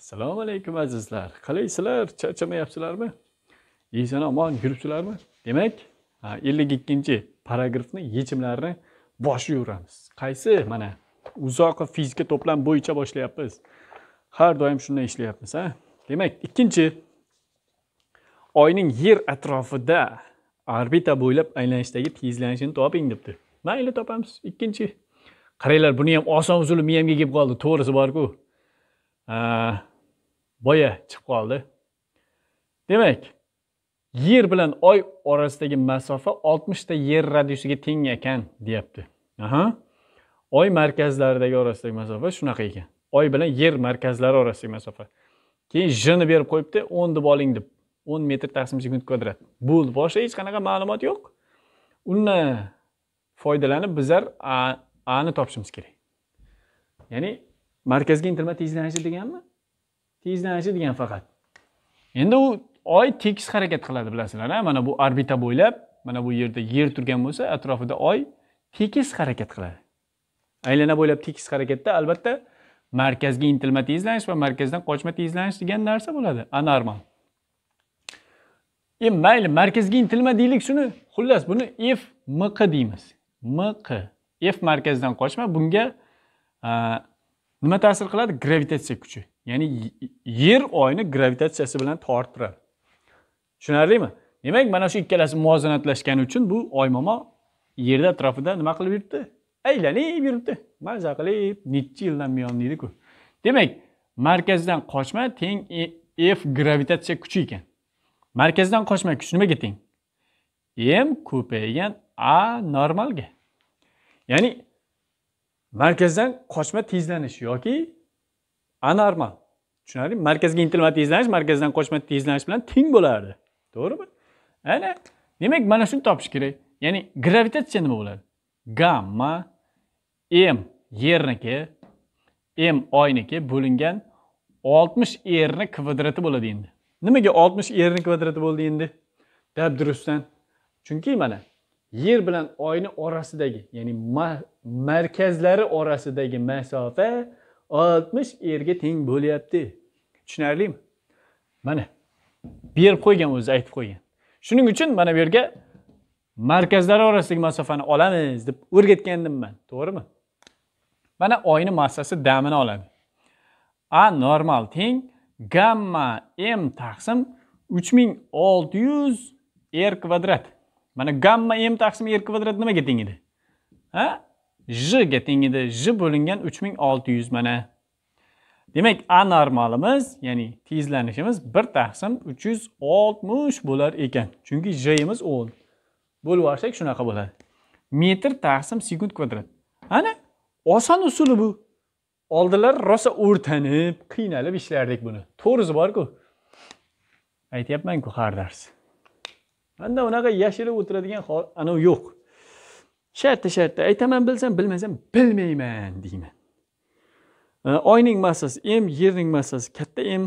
assalomu alaykum azizlar qalaysizlar charchamayapsizlarmi eson omon yuribsizlarmi demak ellik ikkinchi paragrafni yechimlarini boshida qaysi mana uzoqi fizika to'plam bo'yicha boshlayapmiz har doim shunday ishlayapmiz a demak ikkinchi oyning yer atrofida orbita bo'ylab aylanishdagi tezlanishini toping debdi mayli topamiz ikkinchi qaranglar buni ham oson uzilib miyamga kelib qoldi to'g'risi borku boya chiqib qoldi demak yer bilan oy orasidagi masofa 60 ta yer radiusiga teng ekan deyapti aha oy markazlaridagi orasidagi masofa shunaqa ekan oy bilan yer markazlari orasidagi masofa keyin jini berib qo'yibdi 10 deb oling deb 10 metr taqsim sekund kvadrat bo'ldi boshqa hech qanaqa ma'lumot yo'q undan foydalanib bizlar a ni topishimiz kerak ya'ni markazga intilma tezlanishi deganmi tezlanishi degan faqat endi u oy tekis harakat qiladi bilasizlar mana bu orbita bo'ylab mana bu yerda yer turgan bo'lsa atrofida oy tekis harakat qiladi aylana bo'ylab tekis harakatda albatta markazga intilma tezlanish va markazdan qochma tezlanish degan narsa bo'ladi anormal e mayli markazga intilma deylik shuni xullas buni f mq deymiz mq f markazdan qochma bunga nima ta'sir qiladi gravitatsiya kuchi ya'ni yer oyni gravitatsiyasi bilan torttiradi tushunarlimi demak mana shu ikkalasi muvozanatlashgani uchun bu oy momo yerni atrofida nima qilib yuribdi aylanib yuribdi maza qilib nechi yildan buyon deydiku demak markazdan qochma teng e, f gravitatsiya kuchi ekan markazdan qochma kuch nimaga teng m ko'paygan a normalga ya'ni markazdan qochma tezlanish yoki anormal tushunarlimi markazga intilma tezlanish markazdan qochma tezlanish bilan teng bo'lardi to'g'rimi ana demak mana shuni topish kerak ya'ni gravitatsiya nima bo'ladi gamma m yerniki m oyniki bo'lingan oltmish erni kvadrati bo'ladi endi nimaga oltmish erni kvadrati bo'ldi endi dabdurustdan chunki mana yer bilan oyni orasidagi ya'ni markazlari orasidagi masofa oltmish erga teng bo'lyapti tushunarlimi mana berib qo'ygan o'zi aytib qo'ygan shuning uchun mana bu yerga markazlar orasidagi masofani olamiz deb o'rgatgandim man to'g'rimi mana oyni massasi damini oladi a normal teng gamma m taqsim 3600 r kvadrat mana gamma m taqsim r kvadrat nimaga teng edi ha jga teng edi j bo'lingan 3600 mana demak a normalimiz ya'ni tezlanishimiz 1 taqsim 360 bo'lar ekan chunki jimiz 10 bo'lib yuborsak shunaqa bo'ladi metr taqsim sekund kvadrat ana oson usuli bu oldilar rosa o'rtanib qiynalib ishlardik buni to'g'risi borku aytyapmanku har dars manda unaqa yashirib o'tiradigan anavi yo'q shartta shartta aytaman bilsam bilmasam bilmayman deyman oyning massasi m yerning massasi katta m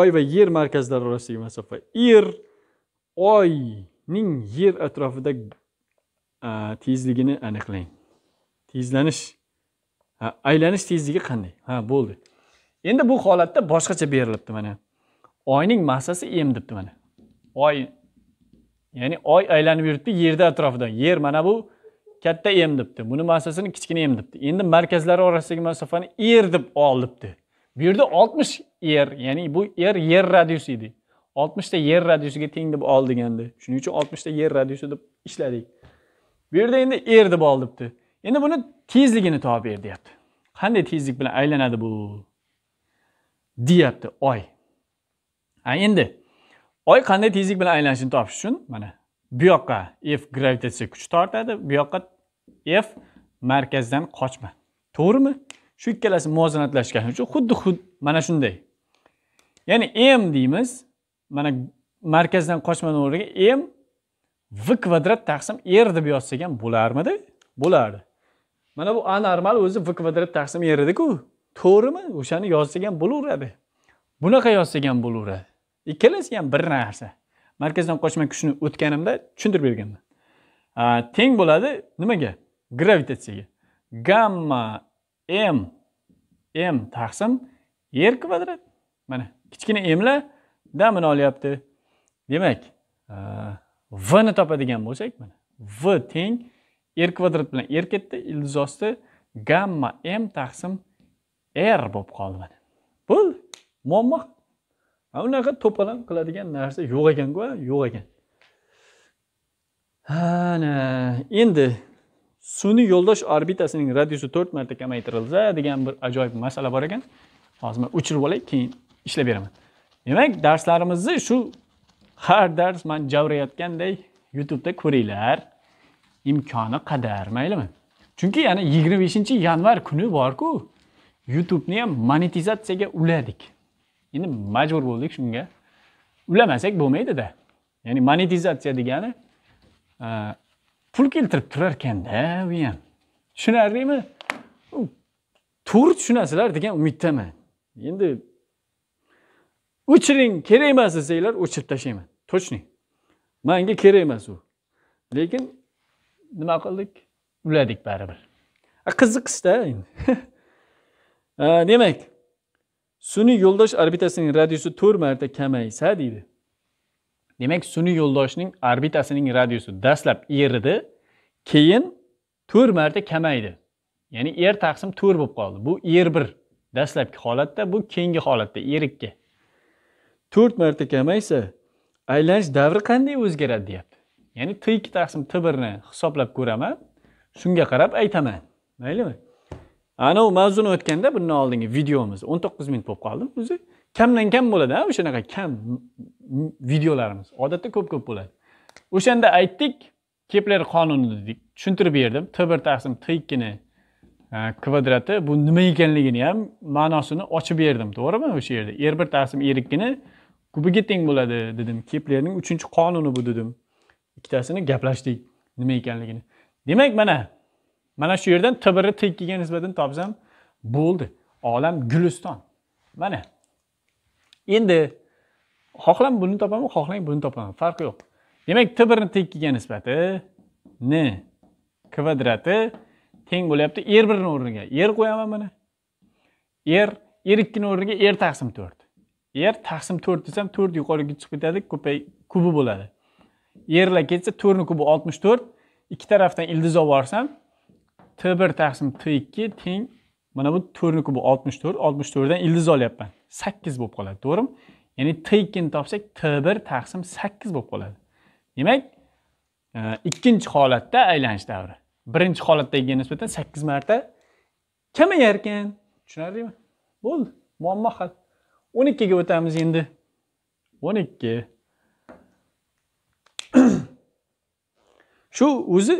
oy va yer markazlari orasidagi masofa er oyning yer atrofida e, tezligini aniqlang tezlanish aylanish tezligi qanday ha bo'ldi endi bu holatda boshqacha berilibdi mana oyning massasi m debdi mana oy ya'ni oy aylanib yuribdi yerni atrofida yer mana bu katta m debdi buni massasini kichkina m debdi endi markazlari orasidagi masofani r er deb ol debdi bu yerda oltmish r er, ya'ni bu r er yer radiusi edi oltmishta yer radiusiga teng deb ol degandi shuning uchun oltmishta yer radiusi deb ishladik bu yerda endi r deb ol debdi endi buni tezligini topib ber deyapti qanday tezlik bilan aylanadi bu deyapti oy endi oy qanday tezlik bilan aylanishini topish uchun mana bu yoqqa f gravitatsiya kuch tortadi bu yoqqa f markazdan qochma to'g'rimi shu ikkalasi muvozanatlashgan uchun xuddi xuddi mana shunday ya'ni m deymiz mana markazdan qochmani o'rniga m v kvadrat taqsim r deb yozsak ham bo'larmidi bo'lardi mana bu anormal o'zi v kvadrat taqsim r ediku to'g'rimi o'shani yozsak ham bo'laveradi bunaqa yozsak ham bo'laveradi ikkalasi ham bir narsa markazdan qochma kuchni o'tganimda tushuntirib berganman teng bo'ladi nimaga gravitatsiyaga gamma m m taqsim r kvadrat mana kichkina mlarda damini olyapti demak v ni topadigan bo'lsak mana v teng r kvadrat bilan r ketdi ildiz osti gamma m taqsim r bo'lib qoldi mana bo'ldi muammo unaqa to'palam qiladigan narsa yo'q ekan ku yo'q ekan ana endi sun'iy yo'ldosh orbitasining radiusi to'rt marta kamaytirilsa degan bir ajoyib masala bor ekan hozir man o'chirib olay keyin ishlab beraman demak darslarimizni shu har dars man javrayotganday youtubeda ko'ringlar imkoni qadar maylimi chunki yana yigirma beshinchi yanvar kuni borku youtubeni ham monetizatsiyaga uladik endi majbur bo'ldik shunga ulamasak bo'lmaydida ya'ni monetizatsiya degani e, pul keltirib turar ekanda u ham tushunarlimi to'g'ri tushunasizlar degan umiddaman endi o'chiring kerak emas desanglar o'chirib tashlayman точный manga kerak emas u lekin nima qildik uladik baribir qiziqishda endi e, demak sun'iy yo'ldosh orbitasining radiusi 4 marta kamaysa deydi demak sun'iy yo'ldoshning orbitasining radiusi dastlab R edi, keyin 4 marta kamaydi ya'ni R er taqsim 4 bo'lib qoldi bu r er 1 dastlabki holatda bu keyingi holatda r 2 4 marta kamaysa aylanish davri qanday o'zgaradi deyapti ya'ni t2 taqsim t1ni hisoblab ko'raman shunga qarab aytaman maylimi anavi mavzuni o'tganda bundan oldingi videomiz o'n to'qqiz minut bo'lib qoldi o'zi kamdan kam bo'ladi a o'shanaqa kam videolarimiz odatda ko'p ko'p bo'ladi o'shanda aytdik kepler qonuni dedik tushuntirib berdim t bir taqsim t ikkini kvadrati bu nima ekanligini ham ma'nosini ochib berdim to'g'rimi o'sha yerda r bir taqsim r ikkini kubiga teng bo'ladi dedim keplerning uchinchi qonuni bu dedim ikkitasini gaplashdik nima ekanligini demak mana mana shu yerdan tbr tekkiga nisbatan topsam bo'ldi olam guliston mana endi xohlam buni topaman xohlang buni topaman farqi yo'q demak ni tekkiga nisbati n kvadrati teng bo'lyapti r birni o'rniga r qo'yaman mana r r ikkini o'rniga r taqsim to'rt r taqsim to'rt desam to'rt yuqoriga chiqib ketadi ko'pay kubi bo'ladi yerlar ketsa to'rtni kubi oltmish to'rt ikki tarafdan ildiz olib borsam t1 taqsim t2 teng mana bu 4 kubi 64 64 dan ildiz olyapman 8 bo'lib qoladi to'g'rimi ya'ni t2 ni topsak t1 taqsim 8 bo'lib qoladi demak e, ikkinchi holatda aylanish davri birinchi holatdagiga nisbatan 8 marta kamayar ekan tushunarlimi bo'ldi muammo hal 12 ga o'tamiz endi 12 shu o'zi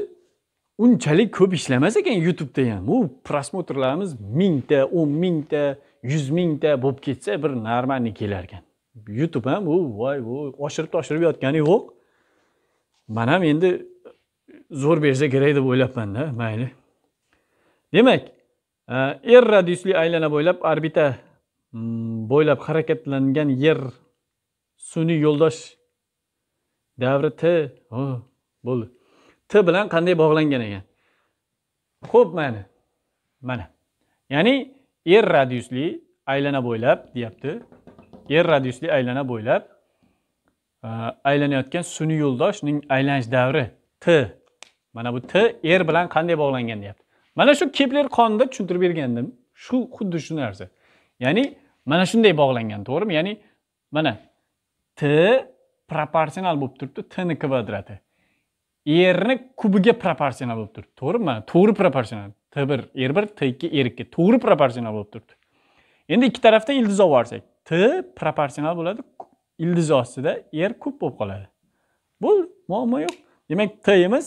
unchalik ko'p ishlamas ekan youtubeda ham u prosmotrlarimiz mingta o'n mingta yuz mingta bo'lib ketsa bir нормальный kelar ekan youtube ham u voy voy oshirib toshirib yotgani yo'q man ham endi zo'r bersa kerak deb o'ylabmanda mayli demak er radiusli aylana bo'ylab orbita mm, bo'ylab harakatlangan yer sun'iy yo'ldosh davri t bo'ldi t bilan qanday bog'langan ekan ho'p mana mana ya'ni r radiusli aylana bo'ylab deyapti r radiusli aylana bo'ylab e, aylanayotgan sun'iy yo'ldoshning aylanish davri t mana bu t r bilan qanday bog'langan deyapti mana shu kepler qonunida tushuntirib bergandim shu xuddi shu narsa ya'ni mana shunday bog'langan to'g'rimi ya'ni mana t proporsional bo'lib turibdi tni kvadrati erni kubiga proporsional bo'lib turibdi to'g'rimi to'g'ri proporsional t bir r er bir t ikki r ikki to'g'ri proporsional bo'lib turibdi endi ikki tarafdan ildiz olib yuborsak t proporsional bo'ladi ildiz ostida r er kub bo'lib qoladi bo'ldi muammo yo'q demak tmiz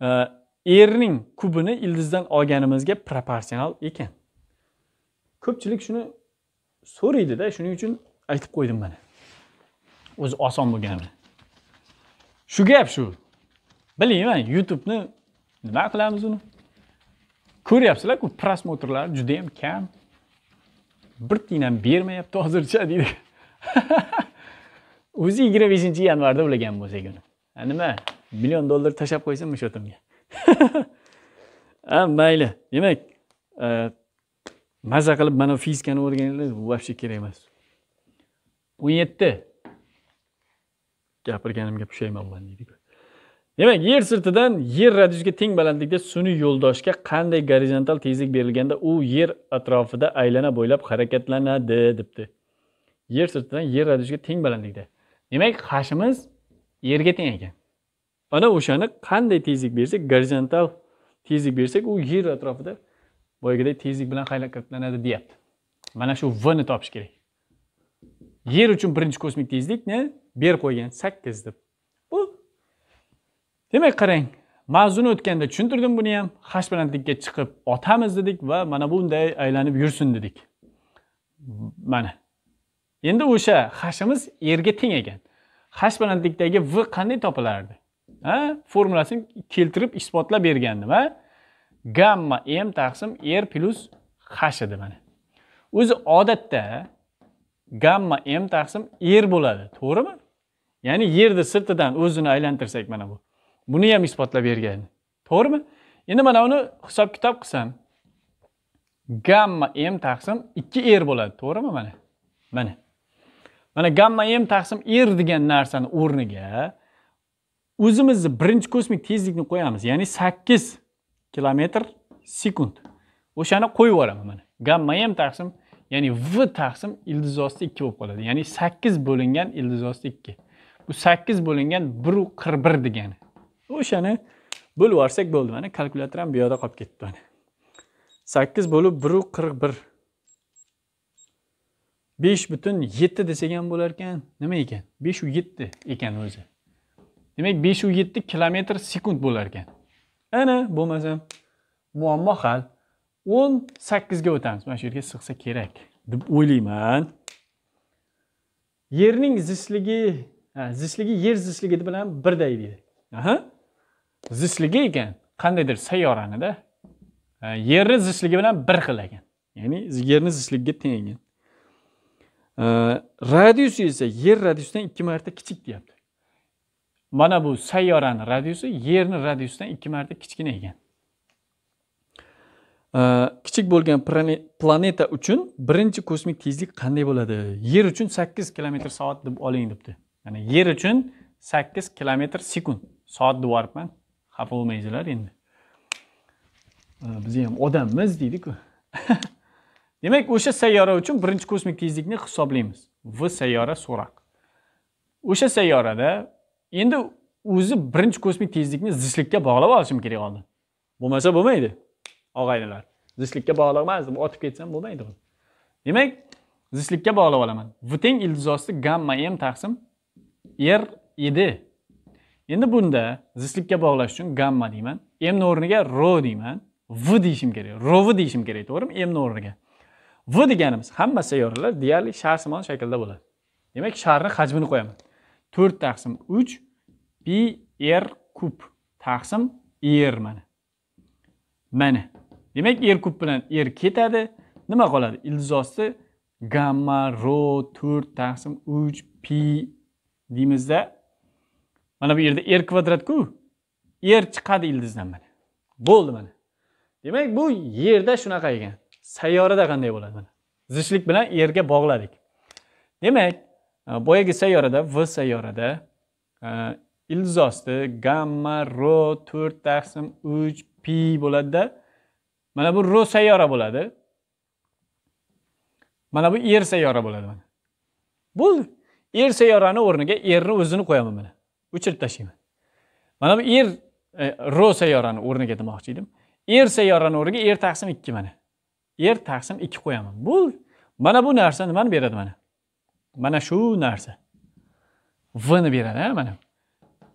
e, erning kubini ildizdan olganimizga proporsional ekan ko'pchilik shuni so'raydida shuning uchun aytib qo'ydim mana o'zi oson bo'lgani shu gap shu bilmayman youtubeni nima qilamiz uni ko'ryapsizlarku prosmotrlar juda ham kam bir tiyin ham bermayapti hozircha deydi o'zi yigirma beshinchi yanvarda ulagan bo'lsak uni nima million dollar tashlab qo'ysinmi shotimga ha mayli demak e, maza qilib mana fizikani o'rganinglar вообще kerak emas o'n yetti gapirganimga pushaymonman deydiku demak yer sirtidan yer radiusiga teng balandlikda sun'iy yo'ldoshga qanday gorizontal tezlik berilganda u yer atrofida aylana bo'ylab harakatlanadi debdi yer sirtidan yer radiusiga teng balandlikda demak qashimiz yerga teng ekan ana o'shani qanday tezlik bersak gorizontal tezlik bersak u yer atrofida boyagidek tezlik bilan harakatlanadi deyapti mana shu vni topish kerak yer uchun birinchi kosmik tezlikni berib qo'ygan sakkiz deb demak qarang mavzuni o'tganda tushuntirdim buni ham hash balandlikka chiqib otamiz dedik va mana bunday aylanib yursin dedik mana endi o'sha hashimiz yerga teng ekan hash balandlikdagi v qanday topilardi ha formulasini keltirib isbotlab bergandim a gamma m taqsim r plyus hash edi mana o'zi odatda gamma m taqsim r bo'ladi to'g'rimi ya'ni yerni sirtidan o'zini aylantirsak mana bu Buni ham isbotlab bergan. To'g'rimi? Endi mana uni hisob kitob qilsam, gamma m taqsim 2 r bo'ladi, to'g'rimi mana? Mana. Mana gamma m taqsim r degan narsani o'rniga o'zimizni birinchi kosmik tezlikni qo'yamiz, ya'ni 8 kilometr sekund. O'shani qo'yib yuboraman mana. Gamma m taqsim ya'ni v taqsim ildiz osti 2 bo'lib qoladi. Ya'ni 8 bo'lingan ildiz osti 2. Bu 8 bo'lingan qirq bir degani. o'shani bo'lib yuborsak bo'ldi mana kalkulyator ham bu yoqda qolib ketdi mana sakkiz bo'lib biru qirq bir besh butun yetti desak ham ekan nima ekan beshu yetti ekan o'zi demak beshu yetti kilometr sekund ekan ana bo'lmasam muammo hal o'n sakkizga o'tamiz mana shu yerga sig'sa kerak deb o'ylayman yerning zichligi zichligi yer zichligi bilan birday deydi aha zichligi ekan qandaydir sayyoranida e, yerni zichligi bilan bir xil ekan ya'ni yerni zichligiga teng ekan radiusi esa yer radiusidan ikki marta kichik deyapti mana bu sayyorani radiusi yerni radiusidan ikki marta kichkina ekan e, kichik bo'lgan planeta uchun birinchi kosmik tezlik qanday bo'ladi yer uchun sakkiz kilometr soat deb oling debdi ya'ni yer uchun sakkiz kilometr sekund soat deb yuboribman xafa bo'lmaysizlar endi biz ham odammiz deydiku demak o'sha sayyora uchun birinchi kosmik tezlikni hisoblaymiz v sayyora so'roq o'sha sayyorada endi o'zi birinchi kosmik tezlikni zichlikka bog'lab olishim kerak oldin bo'lmasa bo'lmaydi og'aynilar zichlikka bog'lamasdim otib ketsam bo'lmaydi demak zichlikka bog'lab olaman v teng ildiz osti gamma m taqsim r edi endi bunda zislikka bog'lash uchun gamma deyman mni o'rniga ro deyman v deyishim kerak rovi deyishim kerak to'g'rimi mni o'rniga v deganimiz hamma sayyoralar deyarli sharsimon shaklda bo'ladi demak sharni hajmini qo'yaman to'rt taqsim uch pi r kub taqsim r mana mana demak r kub bilan r ketadi nima qoladi ildizosi gamma ro to'rt taqsim uch pi deymizda mana bu yerda r er kvadratku r er chiqadi ildizdan mana bo'ldi mana demak bu yerda shunaqa ekan sayyorada qanday bo'ladi mana zichlik bilan yerga bog'ladik demak e, boyagi sayyorada v sayyorada e, ildiz osti gamma ro to'rt taqsim uch pi bo'ladida mana bu ro sayyora bo'ladi mana bu er sayyora bo'ladi mana bo'ldi er sayyorani o'rniga erni o'zini qo'yaman mana o'chirib tashlayman mana bu er e, ro sayyorani o'rniga demoqchi edim er sayyorani o'rniga er taqsim ikki mana er taqsim ikki qo'yaman bu mana bu narsa nimani beradi mana mana shu narsa vni beradi a mana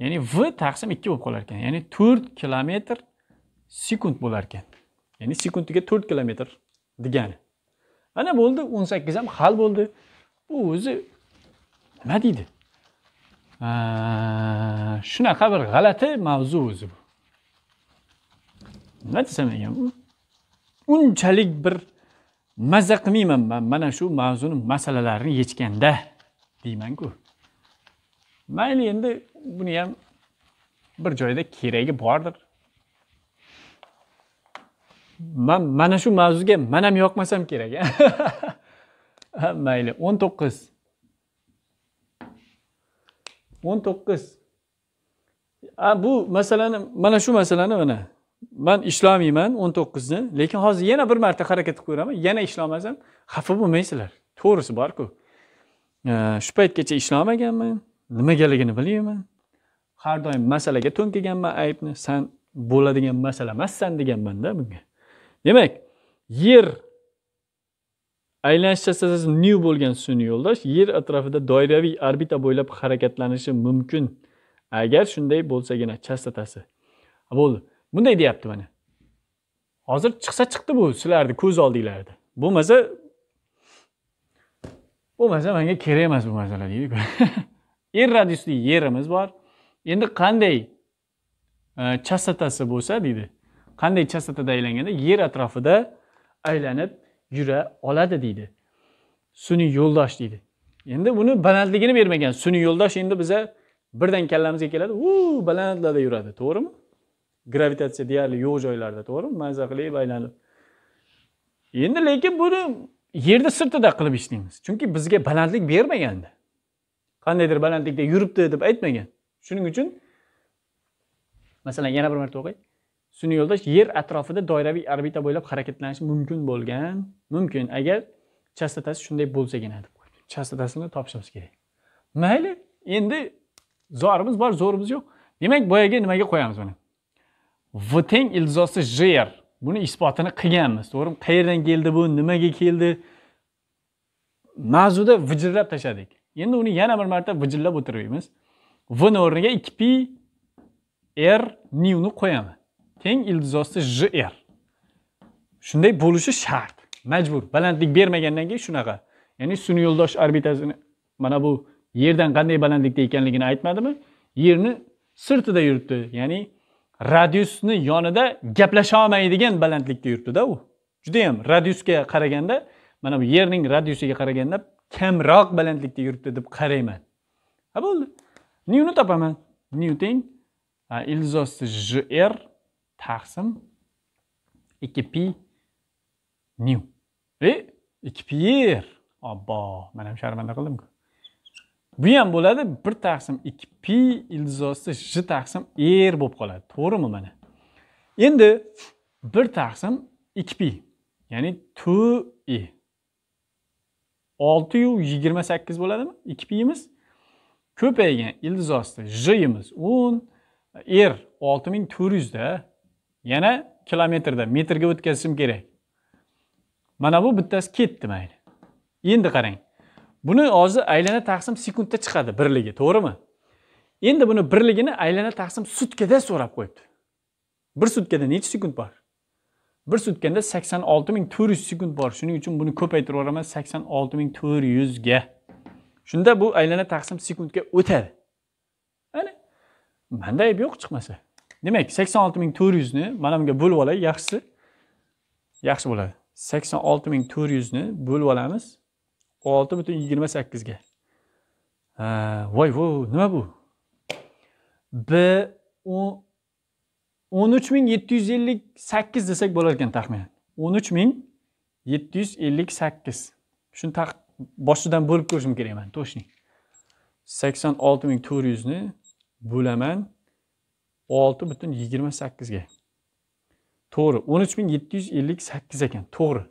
ya'ni v taqsim ikki bo'lib qolar ekan ya'ni to'rt kilometr sekund bo'lar ekan ya'ni sekundiga to'rt kilometr degani ana bo'ldi o'n sakkiz ham hal bo'ldi bu o'zi nima deydi shunaqa bir g'alati mavzu o'zi bu nima desam ekan unchalik bir maza qilmayman man mana shu mavzuni masalalarini yechganda deymanku mayli endi buni ham bir joyda keragi bordir man mana shu mavzuga man ham yoqmasam kerak mayli o'n to'qqiz o'n to'qqiz bu masalani mana shu masalani mana man ishlamayman o'n to'qqizni lekin hozir yana bir marta harakat qilib ko'raman yana ishlomasam xafa bo'lmaysizlar to'g'risi borku e, shu paytgacha ishlamaganman nimagaligini bilmayman har doim masalaga to'nkaganman aybni san bo'ladigan masala emassan deganmanda bunga demak yer aylanish chastotasi nu bo'lgan sun'iy yo'ldosh yer atrofida doiraviy orbita bo'ylab harakatlanishi mumkin agar shunday bo'lsagina chastotasi bo'ldi bunday deyapti mana hozir chiqsa chiqdi bu sizlarni ko'z oldinglarda bo'lmasa bo'lmasa manga kerak emas bu masala deydiku yer radiusli yerimiz bor endi qanday e, chastotasi bo'lsa deydi qanday chastotada aylanganda yer atrofida aylanib yura oladi deydi sun'iy yo'ldosh deydi endi buni balandligini bermagan sun'iy yo'ldosh endi biza birdan kallamizga keladi u balandlarda yuradi to'g'rimi gravitatsiya deyarli yo'q joylarda to'g'rimi maza qilib aylanib endi lekin buni yerni sirtida qilib ishlaymiz chunki bizga balandlik bermaganda qandaydir balandlikda yuribdi deb aytmagan shuning uchun masalan yana bir marta o'qay sun'iy yo'ldosh yer atrofida doiraviy orbita bo'ylab harakatlanishi mumkin bo'lgan mumkin agar chastotasi shunday bo'lsagina deb chastotasini topishimiz kerak mayli endi zorimiz bor zo'rimiz yo'q demak boyaga nimaga qo'yamiz buni v teng ilzosi jr buni isbotini qilganmiz to'g'rimi qayerdan keldi bu nimaga keldi mavzuda vijirlab tashladik endi uni yana bir marta vijirlab o'tirmaymiz vni o'rniga ikki pi r newni qo'yaman teng ildizosi jr shunday bo'lishi shart majbur balandlik bermagandan keyin shunaqa ya'ni sun'iy yo'ldosh orbitasini mana bu yerdan qanday balandlikda ekanligini aytmadimi yerni sirtida yuribdi ya'ni radiusni yonida gaplasha olmaydigan balandlikda yuribdida u judayam radiusga qaraganda mana bu yerning radiusiga qaraganda kamroq balandlikda yuribdi deb qarayman ha bo'ldi nyuni topaman nyu teng ildiz jr taqsim 2 p new. E 2 p yer. Obbo, men ham sharmanda qildimku. Bu ham bo'ladi 1 taqsim 2 p iltizosida j taqsim r er bo'lib qoladi. To'g'rimi mana? Endi 1 taqsim 2 p ya'ni 2 e. 6 yu 28 bo'ladimi? 2 pimiz ko'paygan iltizosda j imiz 10, r er 6400 da. yana kilometrda metrga o'tkazishim kerak mana bu bittasi ketdi mayli endi qarang buni hozir aylana taqsim sekundda chiqadi birligi to'g'rimi endi buni birligini aylana taqsim sutkada so'rab qo'yibdi bir sutkada necha sekund bor bir sutkada sakson olti ming to'rt yuz sekund bor shuning uchun buni ko'paytirib yuboraman sakson olti ming to'rt yuzga shunda bu aylana taqsim sekundga o'tadi mana manda ayb yo'q chiqmasa demak sakson olti ming to'rt yuzni mana bunga bo'lib olay yaxshisi yaxshi bo'ladi sakson olti ming to'rt yuzni bo'lib olamiz olti butun yigirma sakkizga voy vo nima bu b o'n uch ming yetti yuz ellik sakkiz desak bo'lar ekan taxminan o'n uch ming yetti yuz ellik sakkiz shuni boshidan bo'lib ko'rishim kerak man точный sakson olti ming to'rt yuzni bo'laman olti butun yigirma sakkizga to'g'ri o'n uch ming yetti yuz ellik sakkiz ekan to'g'ri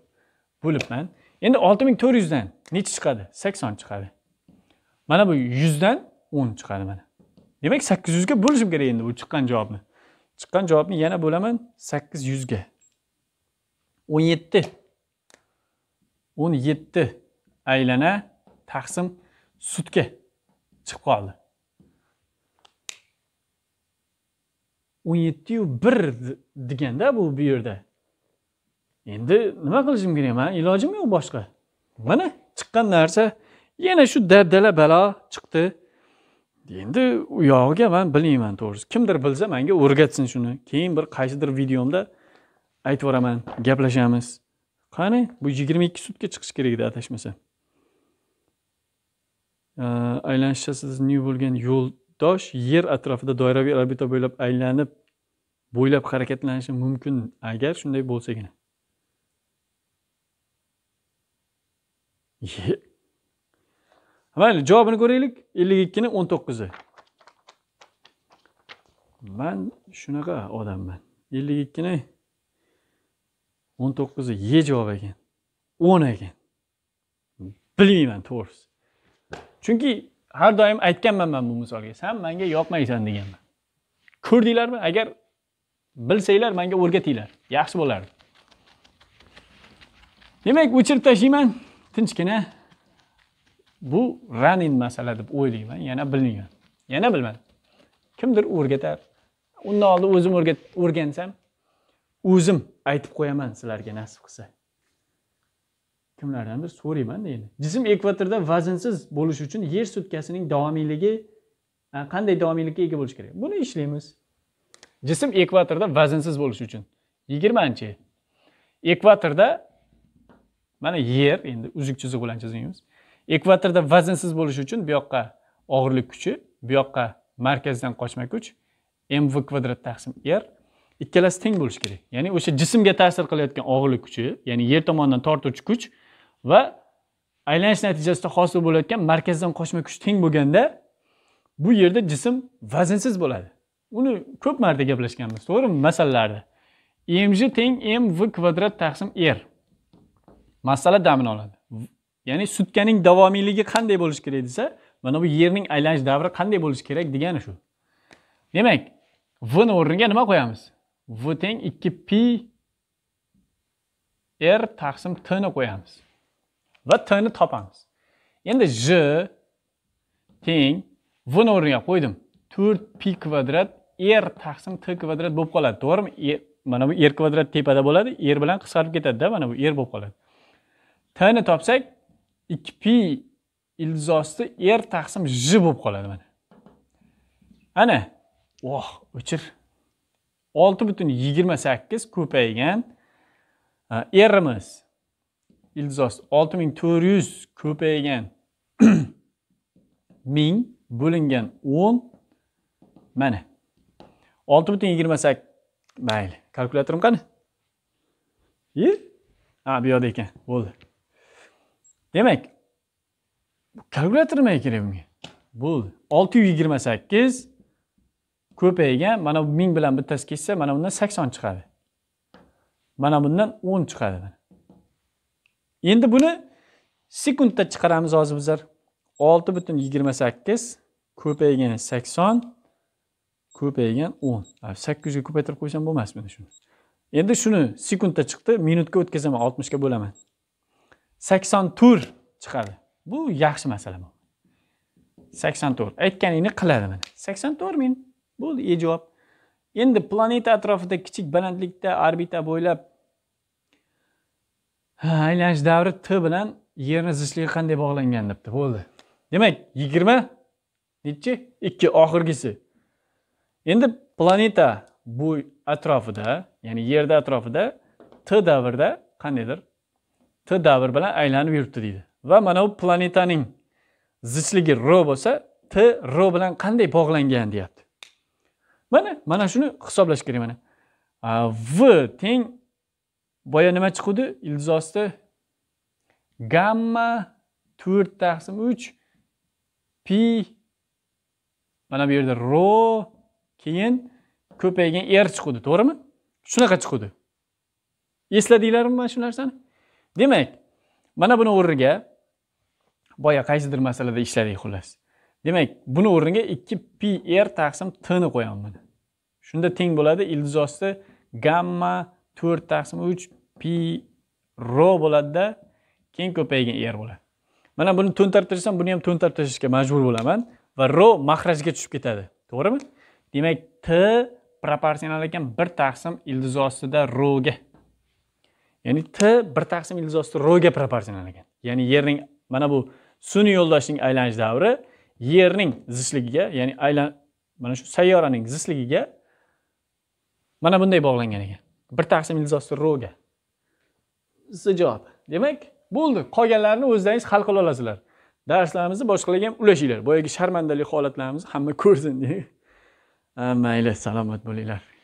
bo'libman endi olti ming to'rt yuzdan chiqadi sakson chiqadi mana bu yuzdan o'n chiqadi mana demak sakkiz yuzga bo'lishim kerak endi bu chiqqan javobni chiqqan javobni yana bo'laman sakkiz yuzga o'n yetti o'n yetti aylana taqsim sutga chiqib qoldi o'n yettiyu bir deganda bu bu yerda endi nima qilishim kerak man ilojim yo'q boshqa mana chiqqan narsa yana shu dabdala balo chiqdi endi u yog'iga man bilmayman to'g'risi kimdir bilsa manga o'rgatsin shuni keyin bir qaysidir videomda aytib yuboraman gaplashamiz qani bu yigirma ikki sutka chiqishi kerak edi adashmasam aylanishchasiz new bo'lgan yo'l tosh yer atrofida doiraviy orbita bo'ylab aylanib bo'ylab harakatlanishi mumkin agar shunday bo'lsagina mayli javobini ko'raylik ellik ikkini o'n to'qqizi man shunaqa odamman ellik ikkini o'n to'qqizi ye javob ekan o'n ekan bilmayman to'g'risi chunki har doim aytganman man bu misolga san manga yoqmaysan deganman ko'rdinglarmi agar bilsanglar manga o'rgatinglar yaxshi bo'lardi demak o'chirib tashlayman tinchgina bu ranin masala deb o'ylayman yana bilmayman yana bilmadim kimdir o'rgatar undan oldin o'zim o'rgansam o'zim aytib qo'yaman sizlarga nasib qilsa kimlardandir so'rayman deydi jism ekvatorda vaznsiz bo'lishi uchun yer sutkasining davomiyligi e, qanday davomiylikka ega bo'lishi kerak buni ishlaymiz jism ekvatorda vaznsiz bo'lishi uchun yigirmanchi ekvatorda mana yer endi uzuk chiziq bilan chizamiz ekvatorda vaznsiz bo'lishi uchun bu yoqqa og'irlik kuchi bu yoqqa markazdan qochma kuch mv kvadrat taqsim r ikkalasi teng bo'lishi kerak ya'ni o'sha jismga ta'sir qilayotgan og'irlik kuchi ya'ni yer tomonidan tortuvchi kuch va aylanish natijasida hosil bo'layotgan markazdan qochma kuch teng bo'lganda bu yerda jism vaznsiz bo'ladi uni ko'p marta gaplashganmiz to'g'rimi masalalarda mg teng mv kvadrat taqsim r masala damini oladi ya'ni sutkaning davomiyligi qanday bo'lishi kerak desa mana bu yerning aylanish davri qanday bo'lishi kerak degani shu demak vni o'rniga nima qo'yamiz v teng ikki pi r taqsim tni qo'yamiz va t'ni topamiz endi j teng vni o'rniga qo'ydim to'rt pi kvadrat r er taqsim t kvadrat bo'lib qoladi to'g'rimi e, mana bu r er kvadrat tepada bo'ladi r er bilan qisqarib ketadida mana bu r bo'lib qoladi t ni topsak ikki pi ildizosti r taqsim j bo'lib qoladi mana ana voh o'chir olti butun yigirma sakkiz ko'paygan e, rimiz to'rt 6400 ko'paygan 1000 bo'lingan 10 mana 6.28 mayli kalkulyatorim qani e a bu yoqda ekan bo'ldi demak kalkulyator nima kerak bunga bo'ldi 628 ko'paygan mana bu 1000 bilan bittasi ketsa mana bundan 80 chiqadi mana bundan 10 chiqadi endi buni sekundda chiqaramiz hozir bizlar olti butun yigirma sakkiz ko'paygan sakson ko'paygan o'n sakkiz yuzga ko'paytirib qo'ysam bo'lmasmidi shuni endi shuni sekundda chiqdi minutga o'tkazaman oltmishga bo'laman sakson to'rt chiqadi bu yaxshi masala bu sakson to'rt aytganingni qiladi mana sakson to'rt minut bo'ldi e javob endi planeta atrofida kichik balandlikda orbita bo'ylab aylanish davri t bilan yerni zichligi qanday bog'langan debdi bo'ldi demak yigirma nechi ikki oxirgisi endi planeta bu atrofida ya'ni yerni atrofida t davrda qandaydir t davr bilan aylanib yuribdi deydi va mana bu planetaning zichligi r bo'lsa t r bilan qanday bog'langan deyapti mana mana shuni hisoblash kerak mana v teng boya nima chiquvdi ildiz osti gamma to'rt taqsim uch pi mana bu yerda ro keyin ko'paygan r chiquvdi to'g'rimi shunaqa chiquvdi esladinglarmi mana shu narsani demak mana buni o'rniga boya qaysidir masalada ishladik xullas demak buni o'rniga ikki pi r taqsim tni qo'yaman mana shunda teng bo'ladi ildiz osti gamma to'rt taqsim uch pi ro bo'ladida keng ko'paygan er bo'ladi mana buni to'ntartirsam buni ham to'ntartirishga majbur bo'laman va ro mahrajga tushib ketadi to'g'rimi demak t proporsional ekan bir taqsim ildiz ostida roga ya'ni t bir taqsim ildiz ostida roga proporsional ekan ya'ni yerning mana bu sun'iy yo'ldoshning aylanish davri yerning zichligiga ya'ni aylan mana shu sayyoraning zichligiga mana bunday bog'langan ekan bir taqsim ildiz osti roga sizga javob demak bo'ldi qolganlarini o'zlaringiz hal qila olasizlar darslarimizni boshqalarga ham ulashinglar boyagi sharmandalik holatlarimizni hamma ko'rsin mayli salomat bo'linglar